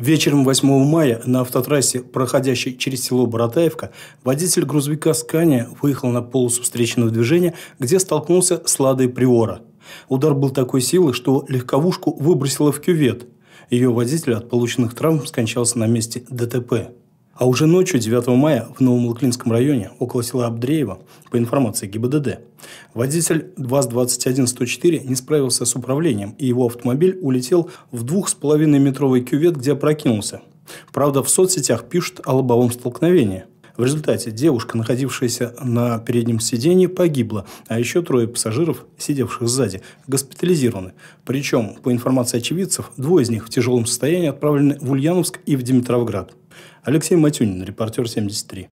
Вечером 8 мая на автотрассе, проходящей через село Боротаевка, водитель грузовика «Скания» выехал на полосу встречного движения, где столкнулся с «Ладой Приора». Удар был такой силы, что легковушку выбросило в кювет. Ее водитель от полученных травм скончался на месте ДТП. А уже ночью 9 мая в Новом Луклинском районе, около села Абдреева, по информации ГИБДД, водитель ВАЗ-21104 не справился с управлением, и его автомобиль улетел в двух с половиной метровый кювет, где опрокинулся. Правда, в соцсетях пишут о лобовом столкновении. В результате девушка, находившаяся на переднем сидении, погибла, а еще трое пассажиров, сидевших сзади, госпитализированы. Причем, по информации очевидцев, двое из них в тяжелом состоянии отправлены в Ульяновск и в Димитровград. Алексей Матюнин, репортер 73.